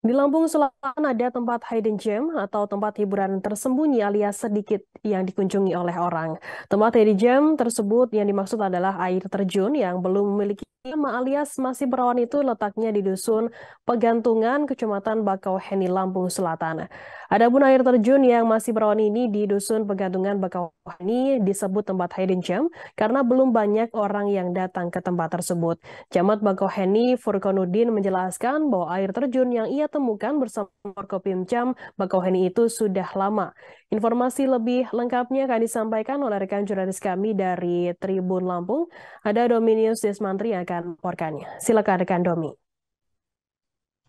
Di Lampung Selatan ada tempat hidden gem atau tempat hiburan tersembunyi alias sedikit yang dikunjungi oleh orang. Tempat hidden gem tersebut yang dimaksud adalah air terjun yang belum memiliki Lima alias masih berawan itu letaknya di Dusun Pegantungan, Kecamatan Bakauheni, Lampung Selatan. Adapun air terjun yang masih berawan ini di Dusun Pegantungan Bakauheni disebut tempat hidden gem karena belum banyak orang yang datang ke tempat tersebut. Camat Bakauheni Furkonudin menjelaskan bahwa air terjun yang ia temukan bersama Forkopimcam Bakauheni itu sudah lama. Informasi lebih lengkapnya akan disampaikan oleh rekan jurnalis kami dari Tribun Lampung. Ada Dominius Desmantri yang rekan melaporkannya. Silakan rekan Domi.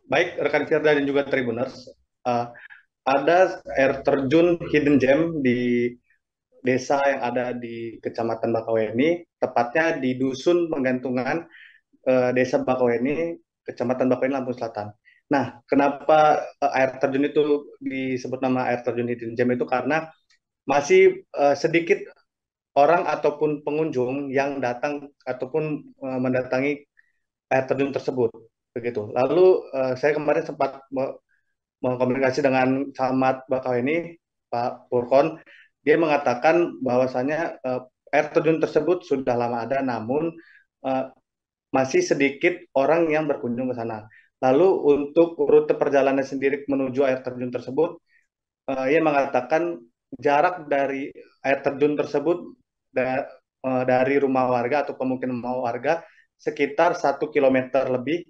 Baik, rekan Firda dan juga Tribuners. Uh, ada air terjun hidden gem di desa yang ada di Kecamatan Bakaweni, tepatnya di Dusun Penggantungan, uh, Desa Bakaweni, Kecamatan Bakaweni, Lampung Selatan. Nah, kenapa uh, air terjun itu disebut nama air terjun Hidden Gem itu karena masih uh, sedikit orang ataupun pengunjung yang datang ataupun uh, mendatangi air terjun tersebut begitu. Lalu uh, saya kemarin sempat me dengan Camat Bakau ini Pak Purkon, dia mengatakan bahwasannya uh, air terjun tersebut sudah lama ada, namun uh, masih sedikit orang yang berkunjung ke sana. Lalu untuk rute perjalanan sendiri menuju air terjun tersebut, uh, ia mengatakan jarak dari air terjun tersebut da eh, dari rumah warga atau pemukiman warga sekitar 1 km lebih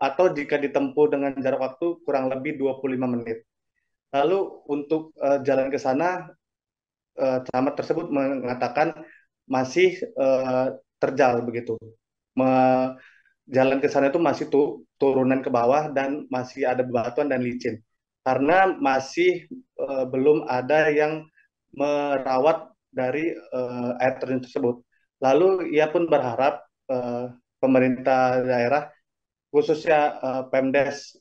atau jika ditempuh dengan jarak waktu kurang lebih 25 menit. Lalu untuk uh, jalan ke sana uh, camat tersebut mengatakan masih uh, terjal begitu. Me jalan ke sana itu masih tu turunan ke bawah dan masih ada bebatuan dan licin. Karena masih uh, belum ada yang merawat dari uh, air terjun tersebut. Lalu ia pun berharap uh, pemerintah daerah khususnya uh, Pemdes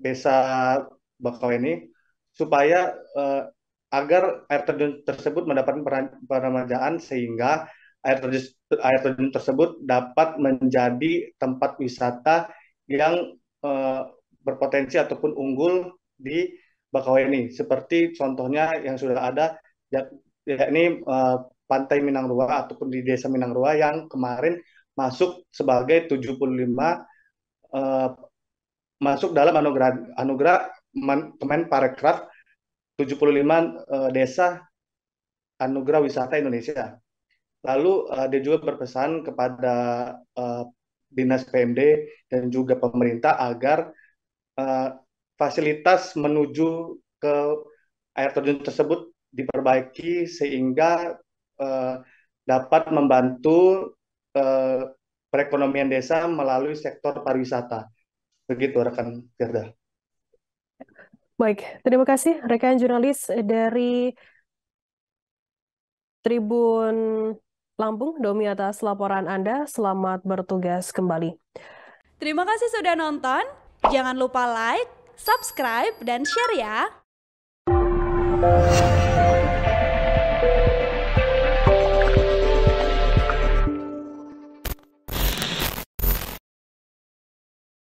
Desa Bakau ini supaya uh, agar air terjun tersebut mendapatkan peremajaan sehingga air terjun air terjun tersebut dapat menjadi tempat wisata yang uh, berpotensi ataupun unggul di Bakau ini seperti contohnya yang sudah ada ya, ini uh, eh, Pantai Minang Rua ataupun di Desa Minang Rua yang kemarin masuk sebagai 75 uh, eh, masuk dalam anugerah anugerah Kemenparekraf 75 uh, eh, desa anugerah wisata Indonesia. Lalu uh, dia juga berpesan kepada uh, dinas PMD dan juga pemerintah agar uh, fasilitas menuju ke air terjun tersebut diperbaiki sehingga eh, dapat membantu eh, perekonomian desa melalui sektor pariwisata. Begitu rekan Firda. Baik, terima kasih rekan jurnalis dari Tribun Lampung, Domi atas laporan Anda. Selamat bertugas kembali. Terima kasih sudah nonton. Jangan lupa like, subscribe, dan share ya.